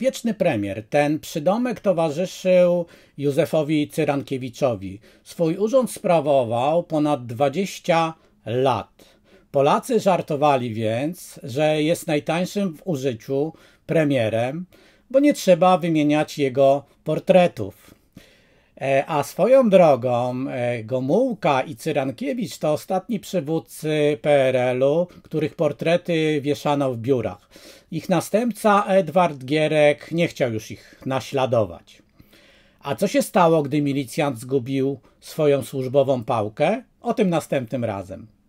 Wieczny premier. Ten przydomek towarzyszył Józefowi Cyrankiewiczowi. Swój urząd sprawował ponad 20 lat. Polacy żartowali więc, że jest najtańszym w użyciu premierem, bo nie trzeba wymieniać jego portretów. E, a swoją drogą e, Gomułka i Cyrankiewicz to ostatni przywódcy PRL-u, których portrety wieszano w biurach. Ich następca Edward Gierek nie chciał już ich naśladować. A co się stało, gdy milicjant zgubił swoją służbową pałkę? O tym następnym razem.